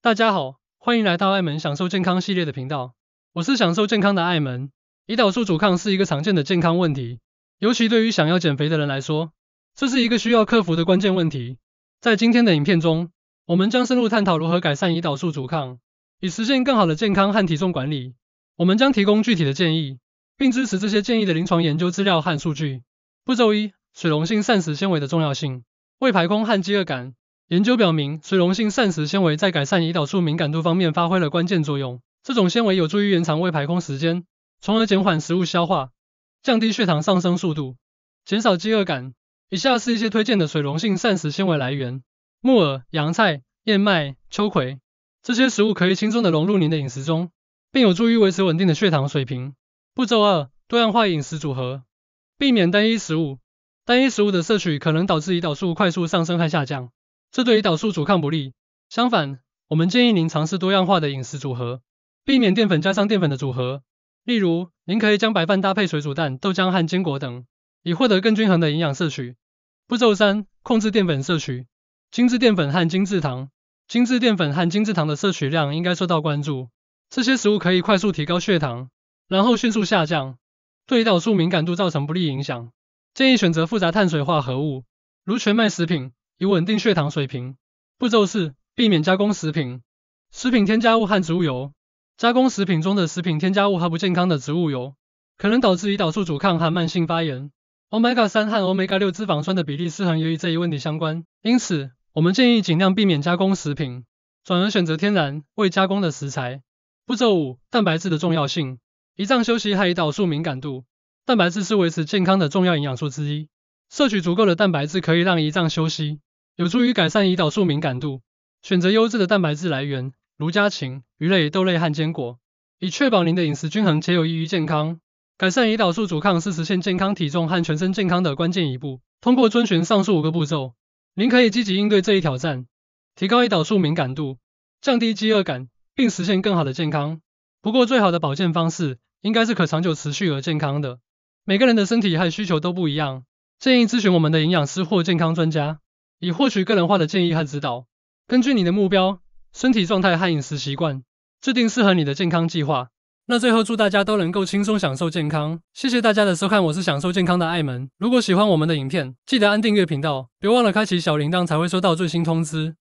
大家好，欢迎来到爱门享受健康系列的频道。我是享受健康的爱门。胰岛素阻抗是一个常见的健康问题，尤其对于想要减肥的人来说，这是一个需要克服的关键问题。在今天的影片中，我们将深入探讨如何改善胰岛素阻抗，以实现更好的健康和体重管理。我们将提供具体的建议，并支持这些建议的临床研究资料和数据。步骤一：水溶性膳食纤维的重要性、胃排空和饥饿感。研究表明，水溶性膳食纤维在改善胰岛素敏感度方面发挥了关键作用。这种纤维有助于延长胃排空时间，从而减缓食物消化，降低血糖上升速度，减少饥饿感。以下是一些推荐的水溶性膳食纤维来源：木耳、洋菜、燕麦、秋葵。这些食物可以轻松地融入您的饮食中，并有助于维持稳定的血糖水平。步骤二：多样化饮食组合，避免单一食物。单一食物的摄取可能导致胰岛素快速上升和下降。这对胰岛素阻抗不利。相反，我们建议您尝试多样化的饮食组合，避免淀粉加上淀粉的组合。例如，您可以将白饭搭配水煮蛋、豆浆和坚果等，以获得更均衡的营养摄取。步骤三：控制淀粉摄取。精制淀粉和精制糖，精制淀粉和精制糖的摄取量应该受到关注。这些食物可以快速提高血糖，然后迅速下降，对胰岛素敏感度造成不利影响。建议选择复杂碳水化合物，如全麦食品。以稳定血糖水平。步骤四，避免加工食品。食品添加物和植物油，加工食品中的食品添加物和不健康的植物油，可能导致胰岛素阻抗和慢性发炎。Omega 三和 Omega 六脂肪酸的比例失衡也与这一问题相关。因此，我们建议尽量避免加工食品，转而选择天然、未加工的食材。步骤五，蛋白质的重要性。胰脏休息和胰岛素敏感度。蛋白质是维持健康的重要营养素之一。摄取足够的蛋白质可以让胰脏休息。有助于改善胰岛素敏感度。选择优质的蛋白质来源，如家禽、鱼类、豆类和坚果，以确保您的饮食均衡且有益于健康。改善胰岛素阻抗是实现健康体重和全身健康的关键一步。通过遵循上述五个步骤，您可以积极应对这一挑战，提高胰岛素敏感度，降低饥饿感，并实现更好的健康。不过，最好的保健方式应该是可长久持续而健康的。每个人的身体和需求都不一样，建议咨询我们的营养师或健康专家。以获取个人化的建议和指导，根据你的目标、身体状态和饮食习惯，制定适合你的健康计划。那最后，祝大家都能够轻松享受健康！谢谢大家的收看，我是享受健康的艾门。如果喜欢我们的影片，记得按订阅频道，别忘了开启小铃铛，才会收到最新通知。